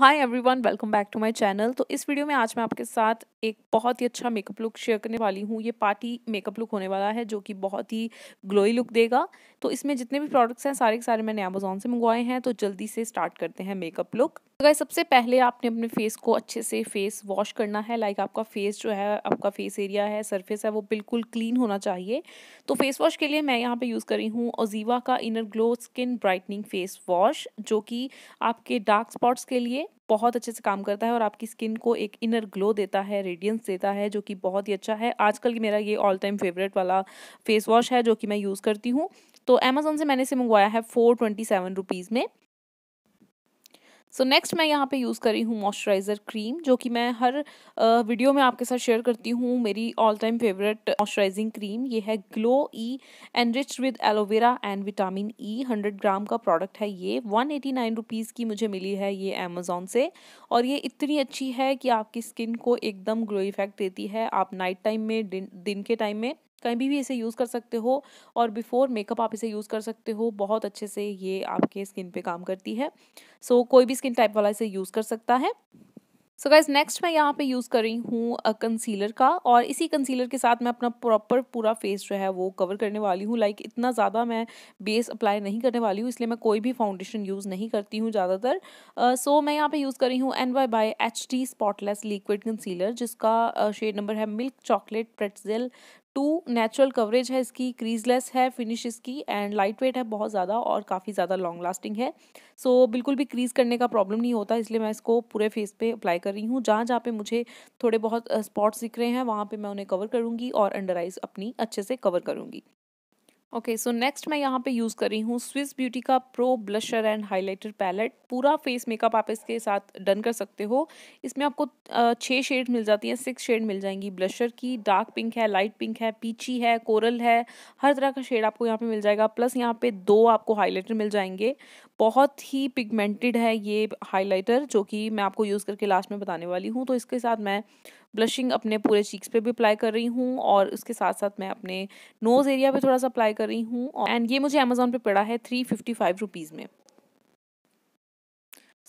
hi everyone welcome back to my channel तो इस video में आज मैं आपके साथ एक बहुत ही अच्छा मेकअप लुक शेयर करने वाली हूँ ये पार्टी मेकअप लुक होने वाला है जो कि बहुत ही ग्लोई लुक देगा तो इसमें जितने भी प्रोडक्ट्स हैं सारे के सारे मैंने अमेजोन से मंगवाए हैं तो जल्दी से स्टार्ट करते हैं मेकअप लुक तो गाइस सबसे पहले आपने अपने फेस को अच्छे से फेस वॉश करना है लाइक आपका फेस जो है आपका फेस एरिया है सरफेस है वो बिल्कुल क्लीन होना चाहिए तो फेस वॉश के लिए मैं यहाँ पे यूज़ कर रही हूँ ओजीवा का inner glow skin brightening face wash जो कि आपके डार्क स्पॉट्स के लिए बहुत अच्छे से काम करता है और आपकी स्किन को एक इनर ग्लो देता है रेडियंस देता है जो कि बहुत ही अच्छा है आजकल मेरा ये ऑल टाइम फेवरेट वाला फेस वॉश है जो कि मैं यूज़ करती हूँ तो अमेज़ोन से मैंने इसे मंगवाया है फोर ट्वेंटी सेवन रुपीज़ में सो so नेक्स्ट मैं यहाँ पे यूज़ कर रही हूँ मॉइस्चराइज़र क्रीम जो कि मैं हर वीडियो में आपके साथ शेयर करती हूँ मेरी all time favourite moisturising cream ये है glow E enrich with aloe vera and vitamin E hundred gram का प्रोडक्ट है ये वन एटी नाइन रुपीज़ की मुझे मिली है ये अमेज़ोन से और ये इतनी अच्छी है कि आपकी स्किन को एकदम ग्लो इफेक्ट देती है आप नाइट टाइम में दिन, दिन के टाइम में कहीं भी इसे यूज़ कर सकते हो और बिफोर मेकअप आप इसे यूज़ कर सकते हो बहुत अच्छे से ये आपके स्किन पे काम करती है सो so, कोई भी स्किन टाइप वाला इसे यूज़ कर सकता है सो गाइज नेक्स्ट मैं यहाँ पे यूज़ कर रही हूँ कंसीलर का और इसी कंसीलर के साथ मैं अपना प्रॉपर पूरा फेस जो है वो कवर करने वाली हूँ लाइक like, इतना ज़्यादा मैं बेस अप्लाई नहीं करने वाली हूँ इसलिए मैं कोई भी फाउंडेशन यूज़ नहीं करती हूँ ज़्यादातर सो uh, so, मैं यहाँ पे यूज़ कर रही हूँ N Y by H T spotless liquid concealer जिसका शेड uh, नंबर है milk chocolate pretzel two natural coverage है इसकी क्रीजलेस है फिनिश इसकी एंड लाइट वेट है बहुत ज़्यादा और काफ़ी ज़्यादा लॉन्ग लास्टिंग है सो so, बिल्कुल भी क्रीज करने का प्रॉब्लम नहीं होता इसलिए मैं इसको पूरे फेस पे अप्लाई कर रही हूँ जहाँ जहाँ पे मुझे थोड़े बहुत स्पॉट्स दिख रहे हैं वहाँ पे मैं उन्हें कवर करूँगी और अंडर आइज अपनी अच्छे से कवर करूँगी ओके सो नेक्स्ट मैं यहाँ पे यूज़ कर रही हूँ स्विस ब्यूटी का pro blusher and highlighter palette पूरा फेस मेकअप आप इसके साथ डन कर सकते हो इसमें आपको छः शेड मिल जाती हैं सिक्स शेड मिल जाएंगी ब्लशर की डार्क पिंक है लाइट पिंक है पीची है कोरल है हर तरह का शेड आपको यहाँ पे मिल जाएगा प्लस यहाँ पे दो आपको हाईलाइटर मिल जाएंगे बहुत ही पिगमेंटेड है ये हाईलाइटर जो कि मैं आपको यूज़ करके लास्ट में बताने वाली हूँ तो इसके साथ मैं ब्लशिंग अपने पूरे चीक्स पे भी अप्लाई कर रही हूँ और उसके साथ साथ मैं अपने नोज़ एरिया पे थोड़ा सा अप्लाई कर रही हूँ एंड ये मुझे अमेज़ोन पे पड़ा है थ्री फिफ्टी फाइव रुपीज़ में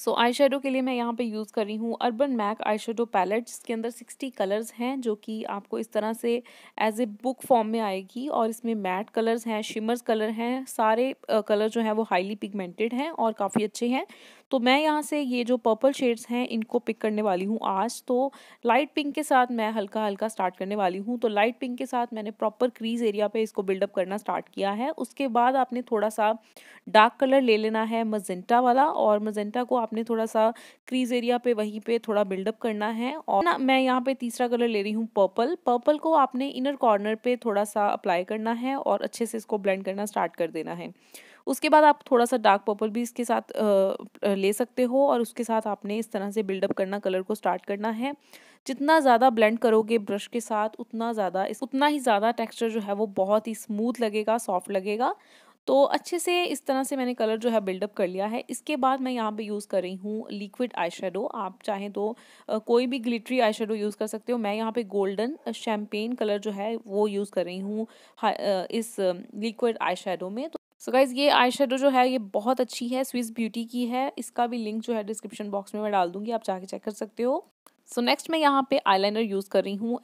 सो आई शेडो के लिए मैं यहाँ पे यूज़ कर रही हूँ urban mac eyeshadow palette जिसके अंदर सिक्सटी कलर्स हैं जो कि आपको इस तरह से एज ए बुक फॉर्म में आएगी और इसमें मैट कलर्स हैं शिमर्स कलर हैं सारे कलर जो हैं वो हाईली पिगमेंटेड हैं और काफ़ी अच्छे हैं तो मैं यहाँ से ये जो पर्पल शेड्स हैं इनको पिक करने वाली हूँ आज तो लाइट पिंक के साथ मैं हल्का हल्का स्टार्ट करने वाली हूँ तो लाइट पिंक के साथ मैंने प्रॉपर क्रीज एरिया पे इसको बिल्डअप करना स्टार्ट किया है उसके बाद आपने थोड़ा सा डार्क कलर ले लेना है मजेंटा वाला और मजेंटा को आपने थोड़ा सा क्रीज एरिया पे वहीं पे थोड़ा बिल्डअप करना है और ना मैं यहाँ पे तीसरा कलर ले रही हूँ पर्पल पर्पल को आपने इनर कॉर्नर पे थोड़ा सा अप्लाई करना है और अच्छे से इसको ब्लेंड करना स्टार्ट कर देना है उसके बाद आप थोड़ा सा डार्क पर्पल भी इसके साथ ले सकते हो और उसके साथ आपने इस तरह से बिल्डअप करना कलर को स्टार्ट करना है जितना ज़्यादा ब्लेंड करोगे ब्रश के साथ उतना ज़्यादा इस उतना ही ज़्यादा टेक्सचर जो है वो बहुत ही स्मूथ लगेगा सॉफ्ट लगेगा तो अच्छे से इस तरह से मैंने कलर जो है बिल्डअप कर लिया है इसके बाद मैं यहाँ पे यूज़ कर रही हूँ लिक्विड आई आप चाहें तो कोई भी ग्लिटरी आई यूज़ कर सकते हो मैं यहाँ पे गोल्डन शैम्पेन कलर जो है वो यूज़ कर रही हूँ इस लिक्विड आई में तो सो गाइज़ ये आई शेडो जो है ये बहुत अच्छी है स्विस ब्यूटी की है इसका भी लिंक जो है डिस्क्रिप्शन बॉक्स में मैं डाल दूंगी आप जाके चेक कर सकते हो सो so नेक्स्ट मैं यहाँ पे लाइनर यूज़ कर रही हूँ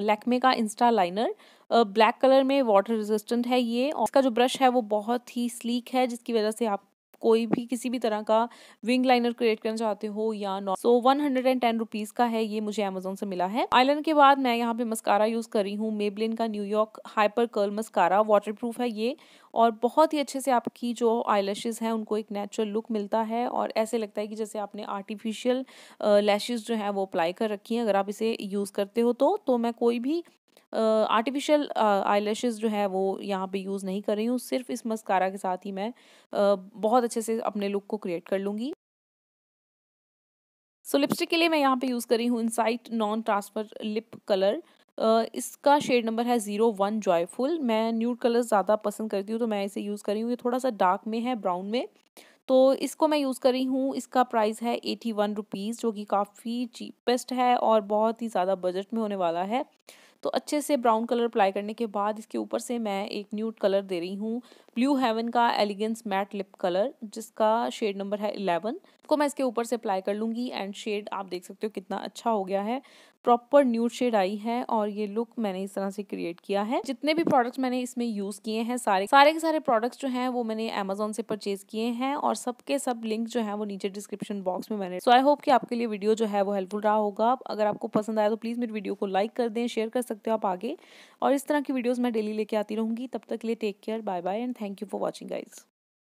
लैक्मे का इंस्टा लाइनर ब्लैक कलर में वाटर रेजिस्टेंट है ये और इसका जो ब्रश है वो बहुत ही स्लीक है जिसकी वजह से आप कोई भी किसी भी तरह का विंग लाइनर क्रिएट करना चाहते हो या not so one hundred and ten rupees का है ये मुझे अमेजोन से मिला है आइलैंड के बाद मैं यहाँ पे मस्कारा यूज कर रही हूँ मेबलिन का New York hyper curl mascara waterproof है ये और बहुत ही अच्छे से आपकी जो आईलैशेज हैं उनको एक नेचुरल लुक मिलता है और ऐसे लगता है कि जैसे आपने आर्टिफिशियल लैशेज जो हैं वो अप्लाई कर रखी हैं अगर आप इसे यूज़ करते हो तो तो मैं कोई भी आर्टिफिशियल आईलैशेस जो है वो यहाँ पे यूज़ नहीं कर रही हूँ सिर्फ इस मस्कारा के साथ ही मैं बहुत अच्छे से अपने लुक को क्रिएट कर लूँगी सो so, लिपस्टिक के लिए मैं यहाँ पे यूज़ कर रही हूँ Insight non transfer lip colour इसका शेड नंबर है ज़ीरो वन जॉयफुल मैं न्यूड कलर ज़्यादा पसंद करती हूँ तो मैं इसे यूज़ कर रही हूँ ये थोड़ा सा डार्क में है ब्राउन में तो इसको मैं यूज़ कर रही हूँ इसका प्राइस है एटी वन रुपीज़ जो कि काफ़ी चीपेस्ट है और बहुत ही ज़्यादा बजट में होने वाला है तो अच्छे से ब्राउन कलर अप्लाई करने के बाद इसके ऊपर से मैं एक न्यूट कलर दे रही हूँ ब्लू हेवन का एलिगेंस मैट लिप कलर जिसका शेड नंबर है इलेवन को मैं इसके ऊपर से अप्लाई कर लूँगी एंड शेड आप देख सकते हो कितना अच्छा हो गया है प्रॉपर न्यूट शेड आई है और ये लुक मैंने इस तरह से क्रिएट किया है जितने भी प्रोडक्ट्स मैंने इसमें यूज़ किए हैं सारे सारे के सारे प्रोडक्ट्स जो हैं वो मैंने अमेजोन से परचेज किए हैं और सबके सब लिंक जो है वो नीचे डिस्क्रिप्शन बॉक्स में मैंने सो आई होप कि आपके लिए वीडियो जो है वो हेल्पफुल रहा होगा अगर आपको पसंद आया तो प्लीज़ मेरी वीडियो को लाइक कर दें शेयर कर सकते सकते हो आप आगे और इस तरह की वीडियोज़ मैं डेली लेके आती रहूँगी तब तक के लिए take care bye bye and thank you for watching guys